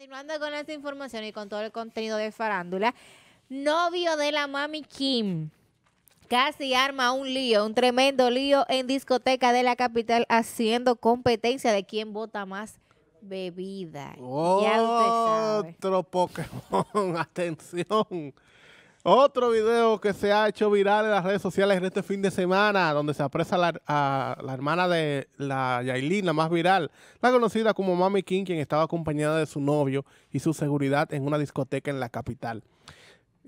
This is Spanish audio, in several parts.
Continuando con esa información y con todo el contenido de farándula, novio de la mami Kim. Casi arma un lío, un tremendo lío en discoteca de la capital haciendo competencia de quién vota más bebida. Otro Pokémon, atención. Otro video que se ha hecho viral en las redes sociales en este fin de semana, donde se apresa a, la hermana de la Yailin, la más viral, la conocida como Mami King, quien estaba acompañada de su novio y su seguridad en una discoteca en la capital.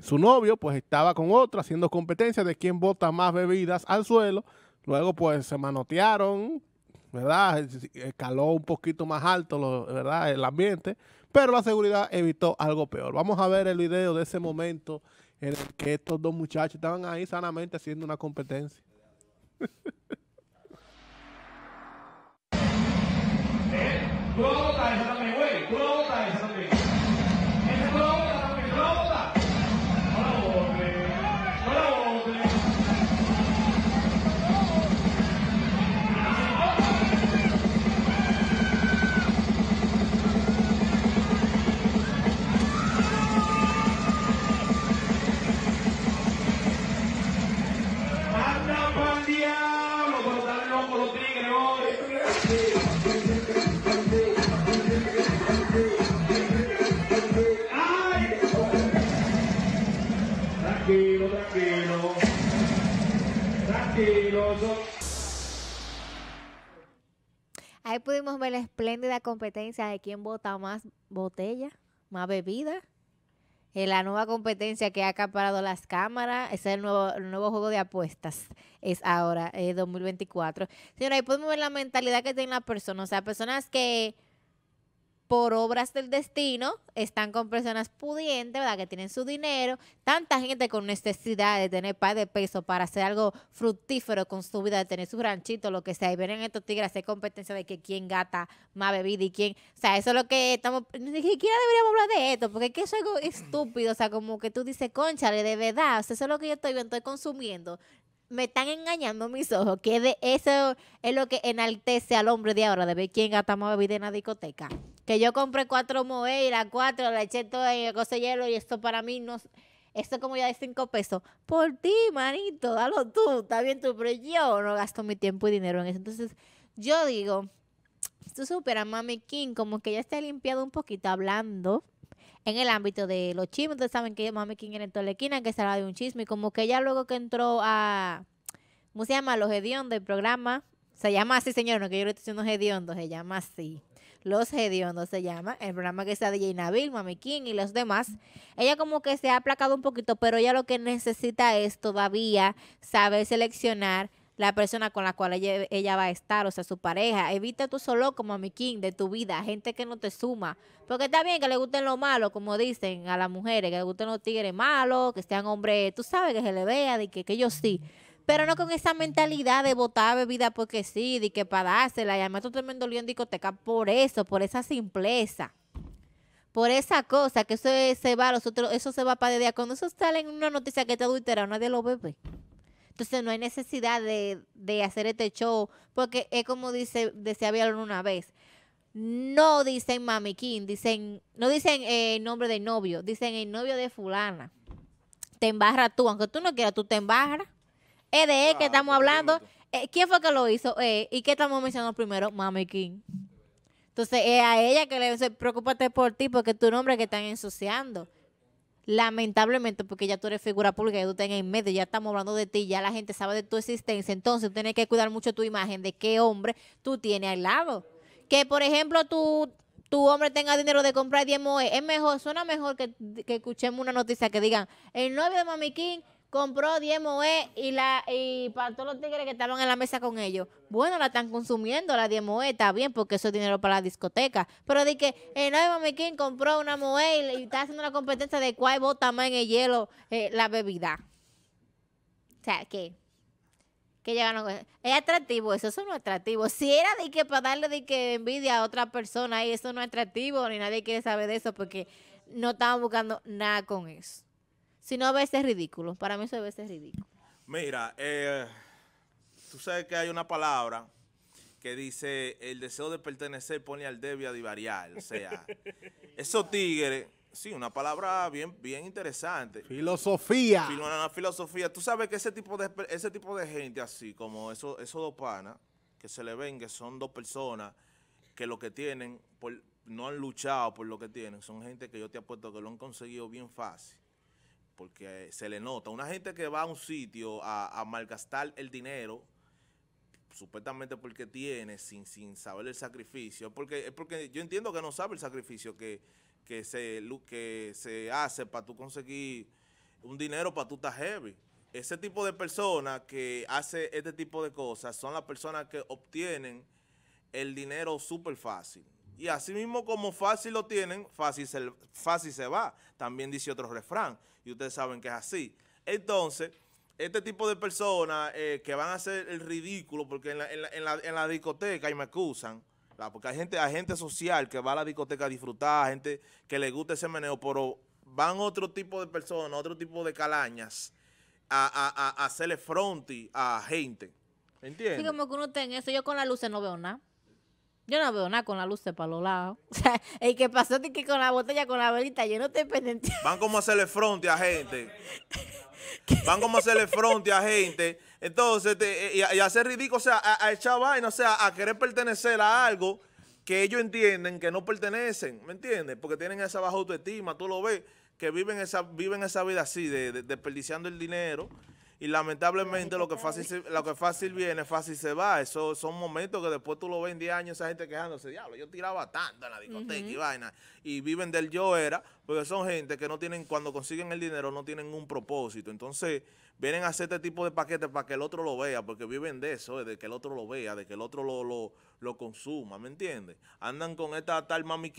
Su novio, pues, estaba con otra haciendo competencia de quién bota más bebidas al suelo. Luego, pues, se manotearon, ¿verdad? Caló un poquito más alto, ¿verdad? El ambiente, pero la seguridad evitó algo peor. Vamos a ver el video de ese momento en que estos dos muchachos estaban ahí sanamente haciendo una competencia. Eh, Ahí pudimos ver la espléndida competencia de quién vota más botella, más bebida la nueva competencia que ha acaparado las cámaras, ese es el nuevo, el nuevo juego de apuestas, es ahora, es eh, 2024. Señora, ahí podemos ver la mentalidad que tiene la persona. o sea, personas que por obras del destino, están con personas pudientes, ¿verdad? Que tienen su dinero. Tanta gente con necesidad de tener par de pesos para hacer algo fructífero con su vida, de tener su ranchito, lo que sea. Y en estos tigres a competencia de que quién gata más bebida y quién. O sea, eso es lo que estamos. Ni siquiera deberíamos hablar de esto, porque es es algo estúpido. O sea, como que tú dices, conchale, de verdad. O sea, eso es lo que yo estoy viendo, estoy consumiendo me están engañando mis ojos, que de eso es lo que enaltece al hombre de ahora, de ver quién gasta más bebida en la discoteca. Que yo compré cuatro moeira, cuatro, le eché todo en el hielo y esto para mí no... Esto como ya de cinco pesos. Por ti, manito, dalo tú, está bien tú, pero yo no gasto mi tiempo y dinero en eso. Entonces, yo digo, tú supera Mami King, como que ya está limpiado un poquito hablando en el ámbito de los chismes. Ustedes saben que Mami King en toda la que se de un chisme. Y como que ya luego que entró a, ¿cómo se llama? Los hediondos del programa. Se llama así, señor, no que yo le estoy diciendo hediondos, se llama así. Los Hediondos se llama, el programa que está de Jane Nabil, Mami King y los demás. Ella como que se ha aplacado un poquito, pero ella lo que necesita es todavía saber seleccionar la persona con la cual ella, va a estar, o sea, su pareja. Evita tú solo como Mami king de tu vida, gente que no te suma. Porque está bien que le gusten lo malo, como dicen a las mujeres, que le gusten los tigres malos, que sean hombres, tú sabes, que se le vea, de que ellos sí pero no con esa mentalidad de botar bebida porque sí, de que para dársela. Y además tú también dolió en discoteca por eso, por esa simpleza. Por esa cosa, que eso se va eso se va para de día. Cuando eso sale en una noticia que te adultera, nadie lo bebe. Entonces no hay necesidad de, hacer este show, porque es como dice, decía Vialón una vez no dicen mami dicen, no dicen el eh, nombre del novio, dicen el novio de fulana. Te embarra tú, aunque tú no quieras, tú te embarras de él que estamos hablando. Eh, ¿Quién fue que lo hizo? Eh, ¿Y qué estamos mencionando primero? Mami King. Entonces es a ella que le dice, preocúpate por ti porque tu nombre que están ensuciando. Lamentablemente, porque ya tú eres figura pública, ya tú estás en medio, ya estamos hablando de ti, ya la gente sabe de tu existencia. Entonces tú tienes que cuidar mucho tu imagen de qué hombre tú tienes al lado. Que por ejemplo tú tu hombre tenga dinero de comprar 10 moe, es mejor, suena mejor que, que, escuchemos una noticia que digan, el novio de Mami King compró 10 moe y, la, y para todos los tigres que estaban en la mesa con ellos. Bueno, la están consumiendo la 10 moe, está bien, porque eso es dinero para la discoteca. Pero de que, el eh, no, Mami compró una moe y, está haciendo una competencia de cuál bota más en el hielo eh, la bebida. O sea, que qué llegaron con... Es atractivo, eso, eso no es atractivo. Si era de que para darle de que envidia a otra persona, y eso no es atractivo, ni nadie quiere saber de eso porque no estaban buscando nada con eso. Si no, a veces es ridículo. Para mí eso a veces es ridículo. Mira, eh, tú sabes que hay una palabra que dice, el deseo de pertenecer pone al débil a divariar. O sea, esos tigres... Sí, una palabra bien, bien interesante. Filosofía. una filosofía. Tú sabes que ese tipo de ese tipo de gente así, como esos dos panas, que se le ven que son dos personas que lo que tienen, no han luchado por lo que tienen. Son gente que yo te apuesto que lo han conseguido bien fácil porque se le nota. Una gente que va a un sitio a, malgastar el dinero, supuestamente porque tiene, sin, saber el sacrificio, porque, es porque yo entiendo que no sabe el sacrificio que, que, se, que se hace para tú conseguir un dinero para tú estar heavy. Ese tipo de personas que hace este tipo de cosas son las personas que obtienen el dinero súper fácil. Y así mismo como fácil lo tienen, fácil se, fácil se va. También dice otro refrán. Y ustedes saben que es así. Entonces, este tipo de personas eh, que van a hacer el ridículo, porque en la, discoteca, y me acusan, la, porque hay gente, hay gente social que va a la discoteca a disfrutar, gente que le gusta ese meneo, pero van otro tipo de personas, otro tipo de calañas a, a, a, hacerle fronti a gente. ¿Entiendes? Sí, como que uno está eso, yo con la luz no veo nada. Yo no veo nada con la luz de para los lados. O sea, el que pasó que con la botella, con la velita, yo no estoy pendiente. Van como a hacerle fronte a gente. Van como a hacerle fronte a gente. Entonces, te, eh, y, hacer ridículo, o sea, a, echar vaina, o sea, a querer pertenecer a algo que ellos entienden que no pertenecen, ¿me entiendes? Porque tienen esa baja autoestima, tú lo ves, que viven esa, viven esa vida así, de, de desperdiciando el dinero y lamentablemente lo que fácil lo que fácil viene, fácil se va. Eso son momentos que después tú lo ves en 10 años, esa gente quejándose, diablo, yo tiraba tanto en la discoteca y vaina, y viven del yo era, porque son gente que no tienen, cuando consiguen el dinero, no tienen un propósito. Entonces, vienen a hacer este tipo de paquetes para que el otro lo vea, porque viven de eso, de que el otro lo vea, de que el otro lo, lo, consuma, ¿me entiendes? Andan con esta tal Mami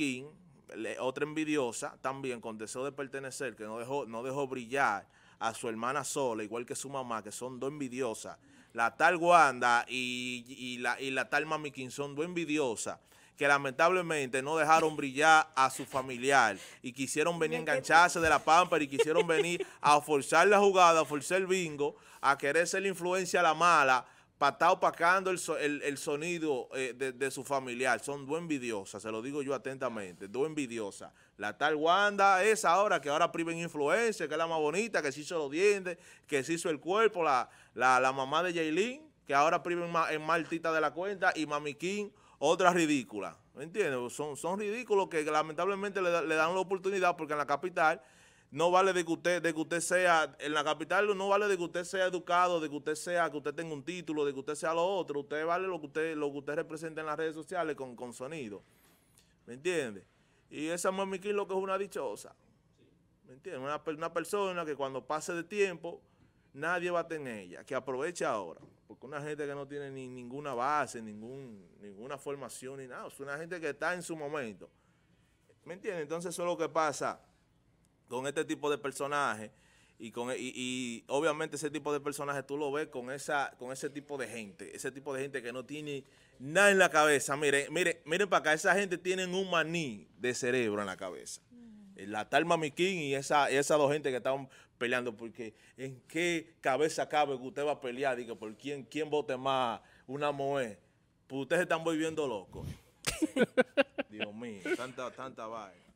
otra envidiosa, también con deseo de pertenecer, que no dejó, no dejó brillar a su hermana sola, igual que su mamá, que son dos envidiosas. La tal Wanda y, la, tal Mami King son dos envidiosas que lamentablemente no dejaron brillar a su familiar y quisieron venir a engancharse de la pampa y quisieron venir a forzar la jugada, a forzar el bingo, a querer ser la influencia a la mala patado pacando el, sonido eh, de, su familiar. Son dos envidiosas, se lo digo yo atentamente, dos envidiosas. La tal Wanda esa ahora que ahora priven influencia, que es la más bonita, que se hizo los dientes, que se hizo el cuerpo, la, mamá de Jaylin, que ahora priven en Martita de la cuenta, y Mami King, otra ridícula. ¿Me entiendes? Son, son ridículos que lamentablemente le, le dan la oportunidad porque en la capital no vale de que usted, de que usted sea, en la capital no vale de que usted sea educado, de que usted sea, que usted tenga un título, de que usted sea lo otro, usted vale lo que usted, lo que usted representa en las redes sociales con, con sonido. ¿Me entiende? Y esa mami lo que es una dichosa. ¿Me entiende? Una, persona que cuando pase de tiempo, nadie va a tener ella, que aproveche ahora. Porque una gente que no tiene ninguna base, ningún, ninguna formación, ni nada. Es una gente que está en su momento. ¿Me entiende? Entonces eso es lo que pasa con este tipo de personajes y con e, y, obviamente ese tipo de personajes tú lo ves con esa con ese tipo de gente, ese tipo de gente que no tiene nada en la cabeza. Miren, miren, miren para acá, esa gente tiene un maní de cerebro en la cabeza. Eh, la tal Mamiquín y esa esa dos gente que estaban peleando porque en qué cabeza cabe que usted va a pelear digo por quién quién vote más una mujer. Pues ustedes están volviendo locos. Dios mío, tanta tanta vaina.